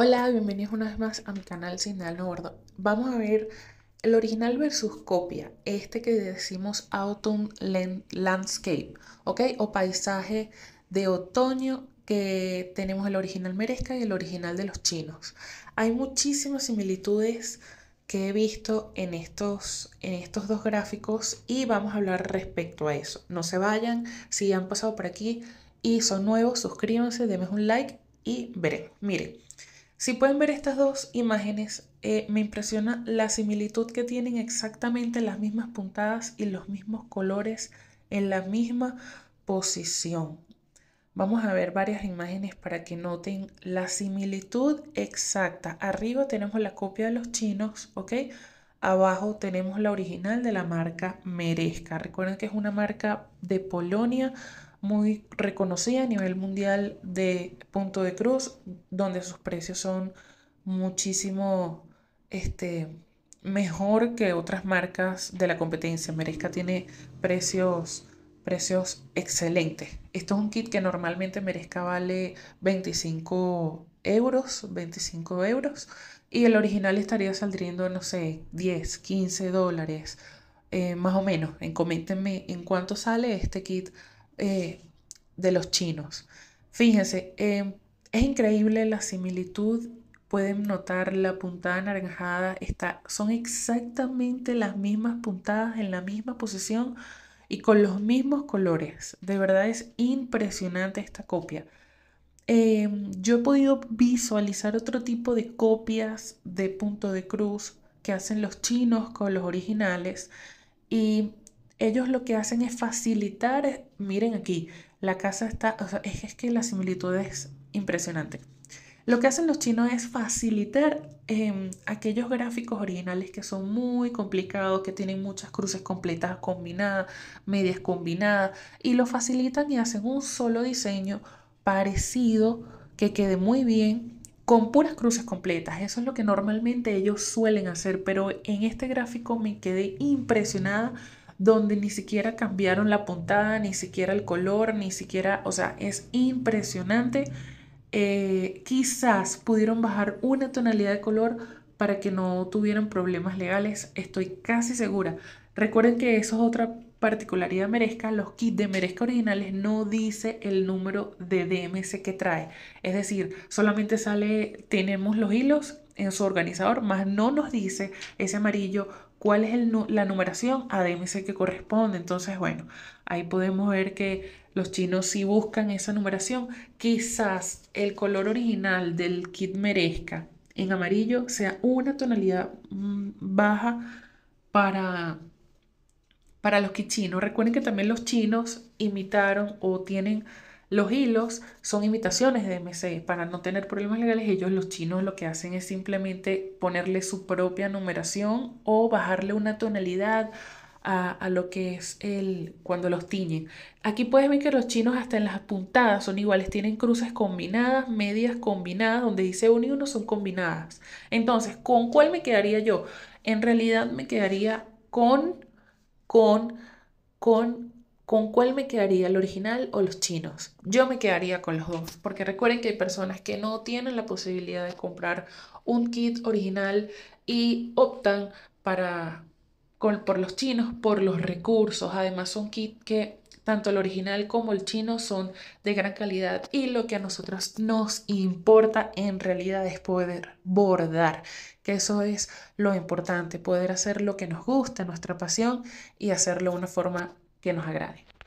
Hola, bienvenidos una vez más a mi canal Signal No Gordo. Vamos a ver el original versus copia, este que decimos Autumn Landscape, ¿ok? O paisaje de otoño que tenemos el original merezca y el original de los chinos. Hay muchísimas similitudes que he visto en estos, en estos dos gráficos y vamos a hablar respecto a eso. No se vayan, si han pasado por aquí y son nuevos, suscríbanse, denme un like y veremos. Miren. Si pueden ver estas dos imágenes, eh, me impresiona la similitud que tienen exactamente las mismas puntadas y los mismos colores en la misma posición. Vamos a ver varias imágenes para que noten la similitud exacta. Arriba tenemos la copia de los chinos, ¿ok? Abajo tenemos la original de la marca Merezca. Recuerden que es una marca de Polonia muy reconocida a nivel mundial de punto de cruz, donde sus precios son muchísimo este, mejor que otras marcas de la competencia. Merezca tiene precios, precios excelentes. Esto es un kit que normalmente Merezca vale 25 euros, 25 euros, y el original estaría saldriendo, no sé, 10, 15 dólares, eh, más o menos. En, coméntenme en cuánto sale este kit eh, de los chinos. Fíjense, eh, es increíble la similitud. Pueden notar la puntada anaranjada. Está, son exactamente las mismas puntadas en la misma posición y con los mismos colores. De verdad es impresionante esta copia. Eh, yo he podido visualizar otro tipo de copias de punto de cruz que hacen los chinos con los originales y ellos lo que hacen es facilitar, eh, miren aquí, la casa está, es, que la similitud es impresionante. Lo que hacen los chinos es facilitar em, aquellos gráficos originales que son muy complicados, que tienen muchas cruces completas combinadas, medias combinadas, y lo facilitan y hacen un solo diseño parecido que quede muy bien con puras cruces completas. Eso es lo que normalmente ellos suelen hacer, pero en este gráfico me quedé impresionada donde ni siquiera cambiaron la puntada, ni siquiera el color, ni siquiera, o sea, es impresionante. Eh, quizás pudieron bajar una tonalidad de color para que no tuvieran problemas legales, estoy casi segura. Recuerden que eso es otra particularidad merezca, los kits de merezca originales no dice el número de DMC que trae. Es decir, solamente sale, tenemos los hilos en su organizador, más no nos dice ese amarillo cuál es la numeración ADMC que corresponde. Entonces, bueno, ahí podemos ver que los chinos sí buscan esa numeración. Quizás el color original del kit merezca en amarillo sea una tonalidad mm, baja para, para los kits chinos. Recuerden que también los chinos imitaron o tienen los hilos son imitaciones de MSI. Para no tener problemas legales, ellos los chinos lo que hacen es simplemente ponerle su propia numeración o bajarle una tonalidad a, lo que es el cuando los tiñen. Aquí puedes ver que los chinos hasta en las puntadas son iguales, tienen cruces combinadas, medias combinadas, donde dice uno y uno son combinadas. Entonces, ¿con cuál me quedaría yo? En realidad me quedaría con, con, con ¿Con cuál me quedaría, el original o los chinos? Yo me quedaría con los dos, porque recuerden que hay personas que no tienen la posibilidad de comprar un kit original y optan para, por los chinos por los recursos. Además, son kits que tanto el original como el chino son de gran calidad y lo que a nosotros nos importa en realidad es poder bordar, que eso es lo importante, poder hacer lo que nos gusta, nuestra pasión y hacerlo de una forma que nos agrade.